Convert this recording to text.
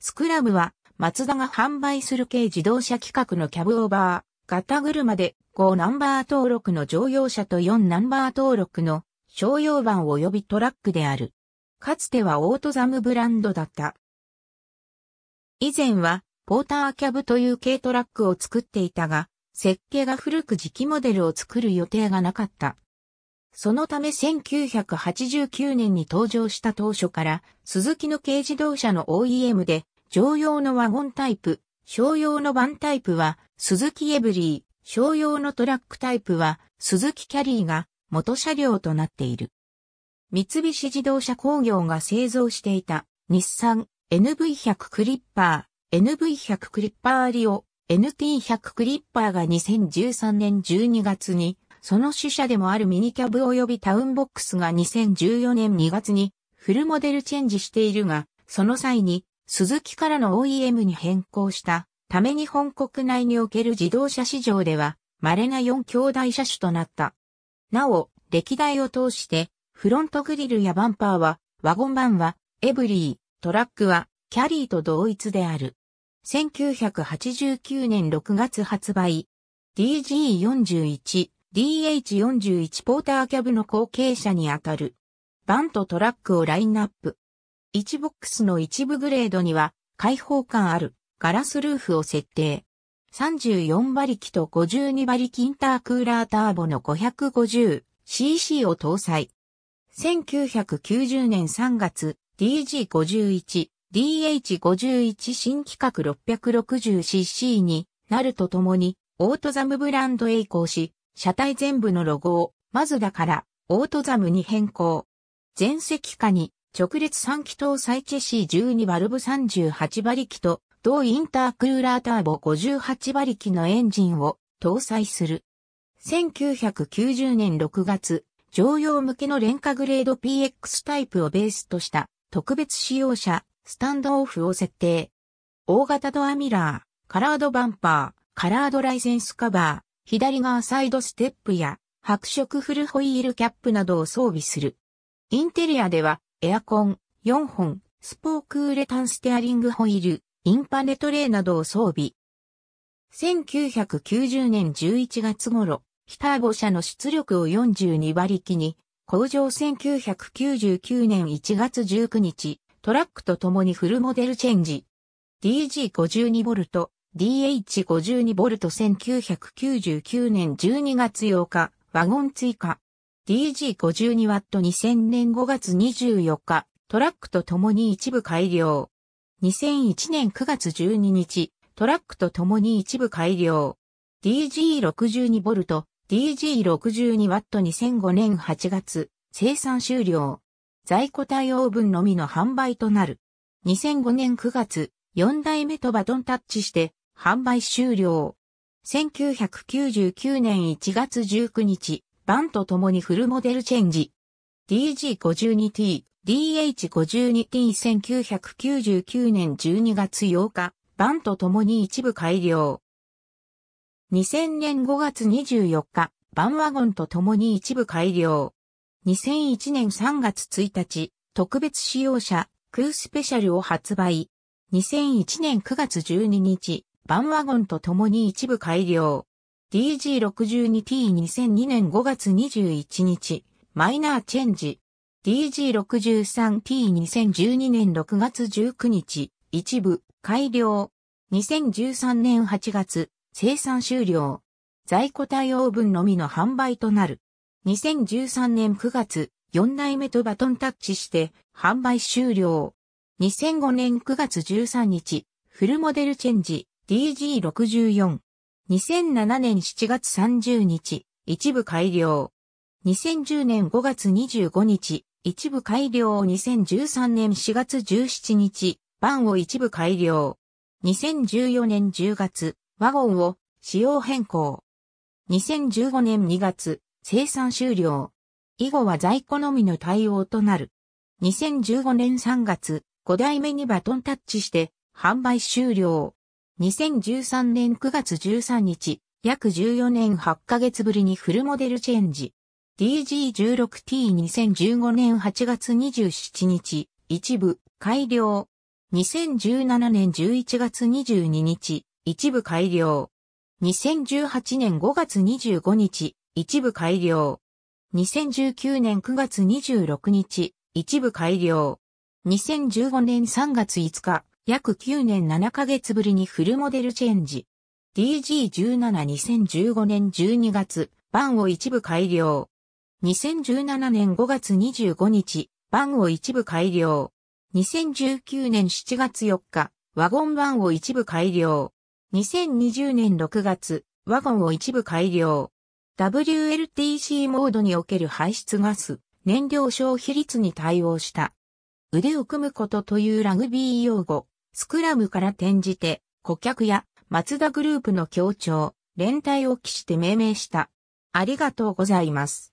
スクラムは、マツダが販売する軽自動車規格のキャブオーバー、型車で5ナンバー登録の乗用車と4ナンバー登録の商用版及びトラックである。かつてはオートザムブランドだった。以前は、ポーターキャブという軽トラックを作っていたが、設計が古く時期モデルを作る予定がなかった。そのため1989年に登場した当初から、鈴木の軽自動車の OEM で、乗用のワゴンタイプ、商用のバンタイプは、鈴木エブリー、商用のトラックタイプは、鈴木キキャリーが元車両となっている。三菱自動車工業が製造していた、日産、NV100 クリッパー、NV100 クリッパーリオ、NT100 クリッパーが2013年12月にその主社でもあるミニキャブ及びタウンボックスが2014年2月にフルモデルチェンジしているが、その際に、鈴木からの OEM に変更したため日本国内における自動車市場では、稀な4兄弟車種となった。なお、歴代を通して、フロントグリルやバンパーは、ワゴン版は、エブリー、トラックは、キャリーと同一である。1989年6月発売。DG41、DH41 ポーターキャブの後継者にあたる。バンとトラックをラインナップ。1ボックスの一部グレードには開放感あるガラスルーフを設定。34馬力と52馬力インタークーラーターボの 550cc を搭載。1990年3月 DG51、DH51 新規格 660cc になるとともにオートザムブランドへ移行し、車体全部のロゴを、マズダから、オートザムに変更。全席下に、直列3気筒再チェシー12バルブ38馬力と、同インタークルーラーターボ58馬力のエンジンを搭載する。1990年6月、乗用向けの廉価グレード PX タイプをベースとした特別使用車、スタンドオフを設定。大型ドアミラー、カラードバンパー、カラードライセンスカバー、左側サイドステップや白色フルホイールキャップなどを装備する。インテリアではエアコン4本、スポークウレタンステアリングホイール、インパネトレイなどを装備。1990年11月頃、ヒターゴ社の出力を42馬力に、工場1999年1月19日、トラックと共にフルモデルチェンジ。DG52V、DH52V1999 年12月8日、ワゴン追加。DG52W2000 年5月24日、トラックと共に一部改良。2001年9月12日、トラックと共に一部改良。DG62V、DG62W2005 年8月、生産終了。在庫対応分のみの販売となる。2005年9月、4代目とバトンタッチして、販売終了。1999年1月19日、版と共にフルモデルチェンジ。DG52T、DH52T1999 年12月8日、版と共に一部改良。2000年5月24日、版ワゴンと共に一部改良。2001年3月1日、特別使用車、クースペシャルを発売。2001年9月12日、バンワゴンと共に一部改良。DG62T2002 年5月21日、マイナーチェンジ。DG63T2012 年6月19日、一部、改良。2013年8月、生産終了。在庫対応分のみの販売となる。2013年9月、4代目とバトンタッチして、販売終了。2005年9月13日、フルモデルチェンジ。DG64。2007年7月30日、一部改良。2010年5月25日、一部改良を2013年4月17日、版を一部改良。2014年10月、ワゴンを仕様変更。2015年2月、生産終了。以後は在庫のみの対応となる。2015年3月、5代目にバトンタッチして販売終了。2013年9月13日、約14年8ヶ月ぶりにフルモデルチェンジ。DG16T2015 年8月27日、一部、改良。2017年11月22日、一部改良。2018年5月25日、一部改良。2019年9月26日、一部改良。2015年3月5日、約9年7ヶ月ぶりにフルモデルチェンジ。DG172015 年12月、版を一部改良。2017年5月25日、版を一部改良。2019年7月4日、ワゴン版を一部改良。2020年6月、ワゴンを一部改良。WLTC モードにおける排出ガス、燃料消費率に対応した。腕を組むことというラグビー用語、スクラムから転じて、顧客や松田グループの協調、連帯を期して命名した。ありがとうございます。